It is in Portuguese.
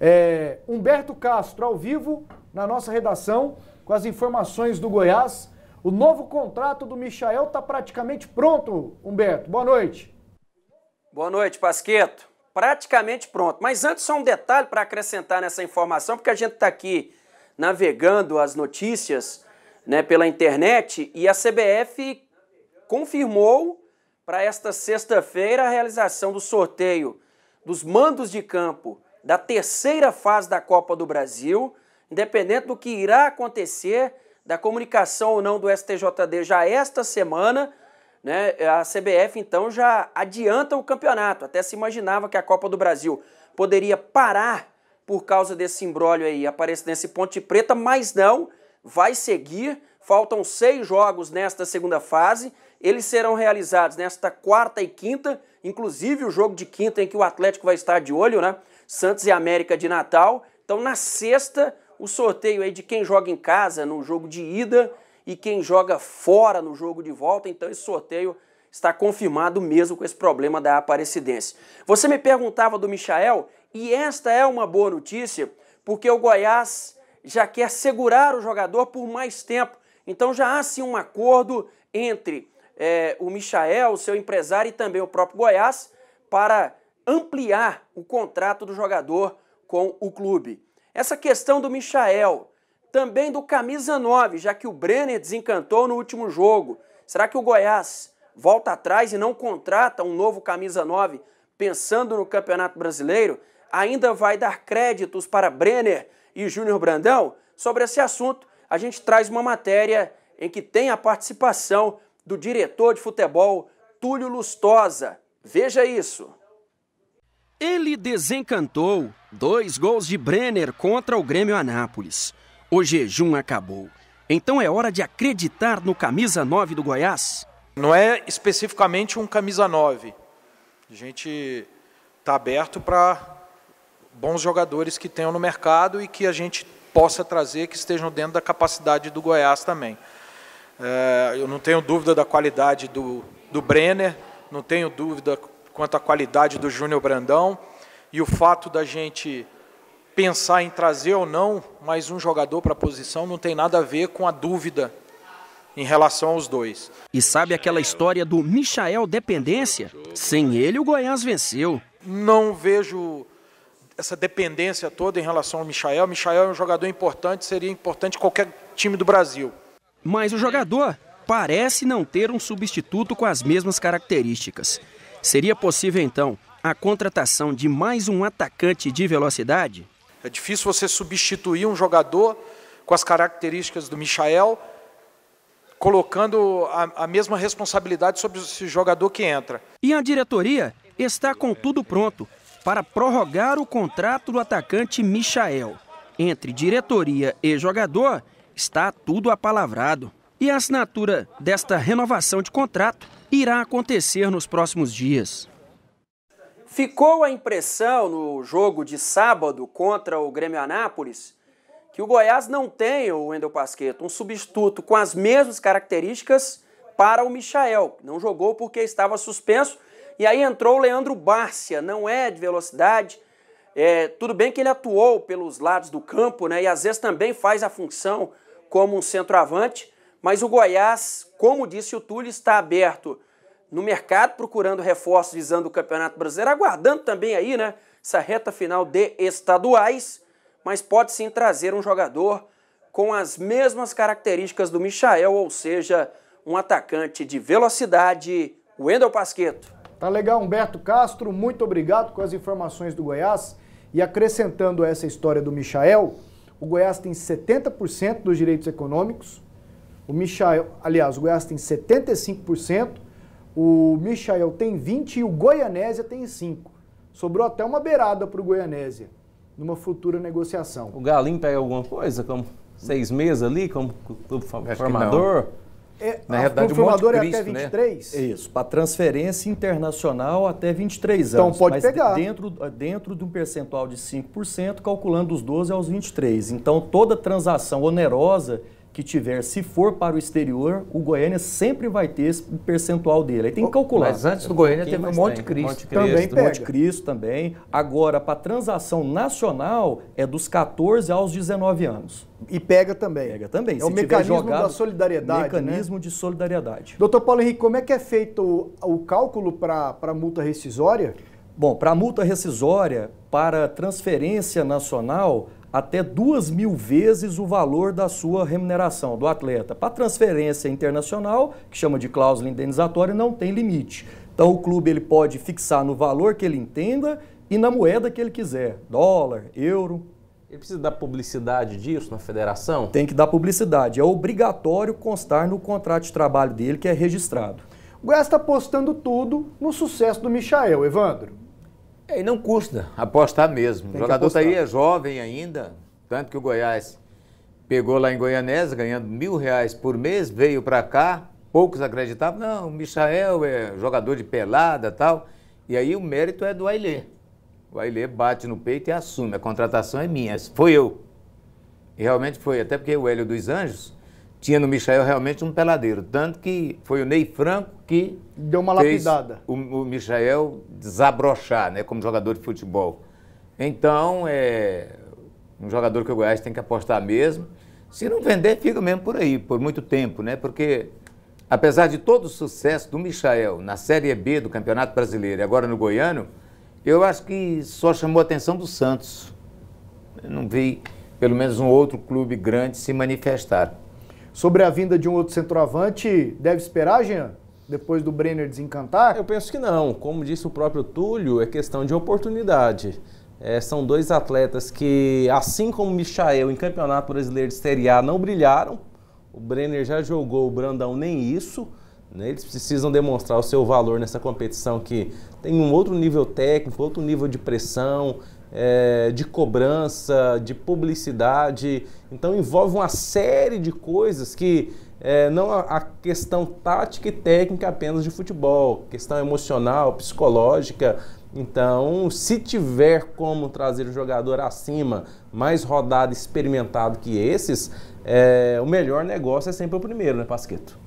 É, Humberto Castro, ao vivo, na nossa redação, com as informações do Goiás. O novo contrato do Michael está praticamente pronto, Humberto. Boa noite. Boa noite, Pasqueto. Praticamente pronto. Mas antes, só um detalhe para acrescentar nessa informação, porque a gente está aqui navegando as notícias né, pela internet e a CBF confirmou para esta sexta-feira a realização do sorteio dos mandos de campo da terceira fase da Copa do Brasil, independente do que irá acontecer, da comunicação ou não do STJD já esta semana, né, a CBF então já adianta o campeonato. Até se imaginava que a Copa do Brasil poderia parar por causa desse imbróglio aí, aparecendo nesse Ponte Preta, mas não, vai seguir. Faltam seis jogos nesta segunda fase. Eles serão realizados nesta quarta e quinta, inclusive o jogo de quinta em que o Atlético vai estar de olho, né? Santos e América de Natal. Então, na sexta, o sorteio aí de quem joga em casa no jogo de ida e quem joga fora no jogo de volta. Então, esse sorteio está confirmado mesmo com esse problema da Aparecidense. Você me perguntava do Michael, e esta é uma boa notícia, porque o Goiás já quer segurar o jogador por mais tempo. Então já há sim um acordo entre é, o Michael, o seu empresário e também o próprio Goiás para ampliar o contrato do jogador com o clube. Essa questão do Michael, também do camisa 9, já que o Brenner desencantou no último jogo. Será que o Goiás volta atrás e não contrata um novo camisa 9 pensando no Campeonato Brasileiro? Ainda vai dar créditos para Brenner e Júnior Brandão? Sobre esse assunto, a gente traz uma matéria em que tem a participação do diretor de futebol Túlio Lustosa. Veja isso. Ele desencantou. Dois gols de Brenner contra o Grêmio Anápolis. O jejum acabou. Então é hora de acreditar no camisa 9 do Goiás? Não é especificamente um camisa 9. A gente está aberto para bons jogadores que tenham no mercado e que a gente possa trazer que estejam dentro da capacidade do Goiás também. É, eu não tenho dúvida da qualidade do, do Brenner, não tenho dúvida quanto à qualidade do Júnior Brandão e o fato da gente pensar em trazer ou não mais um jogador para a posição não tem nada a ver com a dúvida em relação aos dois. E sabe aquela história do Michael dependência? Sem ele o Goiás venceu. Não vejo essa dependência toda em relação ao Michael. O Michael é um jogador importante, seria importante qualquer time do Brasil. Mas o jogador parece não ter um substituto com as mesmas características. Seria possível, então, a contratação de mais um atacante de velocidade? É difícil você substituir um jogador com as características do Michael, colocando a, a mesma responsabilidade sobre esse jogador que entra. E a diretoria está com tudo pronto para prorrogar o contrato do atacante Michael. Entre diretoria e jogador, está tudo apalavrado. E a assinatura desta renovação de contrato irá acontecer nos próximos dias. Ficou a impressão no jogo de sábado contra o Grêmio Anápolis que o Goiás não tem o Wendel Pasquetto, um substituto com as mesmas características para o Michael. Não jogou porque estava suspenso e aí entrou o Leandro Bárcia, não é de velocidade. É, tudo bem que ele atuou pelos lados do campo né, e às vezes também faz a função como um centroavante, mas o Goiás, como disse o Túlio, está aberto no mercado, procurando reforços visando o Campeonato Brasileiro, aguardando também aí, né, essa reta final de estaduais, mas pode sim trazer um jogador com as mesmas características do Michael, ou seja, um atacante de velocidade, Wendel Pasqueto. Tá legal, Humberto Castro, muito obrigado com as informações do Goiás. E acrescentando essa história do Michael, o Goiás tem 70% dos direitos econômicos, o Michael, aliás, o Goiás tem 75%, o Michael tem 20% e o Goianésia tem 5%. Sobrou até uma beirada para o Goianésia numa futura negociação. O Galim pega alguma coisa, como seis meses ali, como clube formador? É, Na verdade, o formador é Cristo, até 23? Né? Isso, para transferência internacional até 23 então, anos. Então pode pegar. Dentro, dentro de um percentual de 5%, calculando dos 12 aos 23. Então toda transação onerosa que tiver, se for para o exterior, o Goiânia sempre vai ter esse percentual dele. Aí tem que calcular. Mas antes do Goiânia teve um Monte Cristo. Monte Cristo. Também pega. Monte Cristo também. Agora, para transação nacional, é dos 14 aos 19 anos. E pega também. Pega também. É o mecanismo jogado, da solidariedade. Né? Mecanismo né? de solidariedade. Doutor Paulo Henrique, como é que é feito o, o cálculo para a multa rescisória? Bom, para a multa rescisória, para transferência nacional, até duas mil vezes o valor da sua remuneração do atleta. Para transferência internacional, que chama de cláusula indenizatória, não tem limite. Então o clube ele pode fixar no valor que ele entenda e na moeda que ele quiser, dólar, euro. Ele precisa dar publicidade disso na federação? Tem que dar publicidade. É obrigatório constar no contrato de trabalho dele que é registrado. O Goiás está apostando tudo no sucesso do Michael, Evandro. É, e não custa apostar mesmo. Tem o jogador está aí, é jovem ainda, tanto que o Goiás pegou lá em Goianésia, ganhando mil reais por mês, veio para cá, poucos acreditavam, não, o Michael é jogador de pelada tal, e aí o mérito é do Ailê. O Ailê bate no peito e assume, a contratação é minha, foi eu. E realmente foi, até porque o Hélio dos Anjos tinha no Michel realmente um peladeiro. Tanto que foi o Ney Franco que. Deu uma lapidada. O, o Michel desabrochar, né, como jogador de futebol. Então, é, um jogador que o Goiás tem que apostar mesmo. Se não vender, fica mesmo por aí, por muito tempo, né? Porque, apesar de todo o sucesso do Michael na Série B do Campeonato Brasileiro e agora no Goiano, eu acho que só chamou a atenção do Santos. Eu não vi, pelo menos, um outro clube grande se manifestar. Sobre a vinda de um outro centroavante, deve esperar, Jean? Depois do Brenner desencantar? Eu penso que não. Como disse o próprio Túlio, é questão de oportunidade. É, são dois atletas que, assim como o Michael em Campeonato Brasileiro de Série A, não brilharam. O Brenner já jogou, o Brandão nem isso. Né? Eles precisam demonstrar o seu valor nessa competição que tem um outro nível técnico, outro nível de pressão, é, de cobrança, de publicidade. Então envolve uma série de coisas que é, não a questão tática e técnica apenas de futebol, questão emocional, psicológica. Então, se tiver como trazer o jogador acima, mais rodado, experimentado que esses, é, o melhor negócio é sempre o primeiro, né, Pasqueto?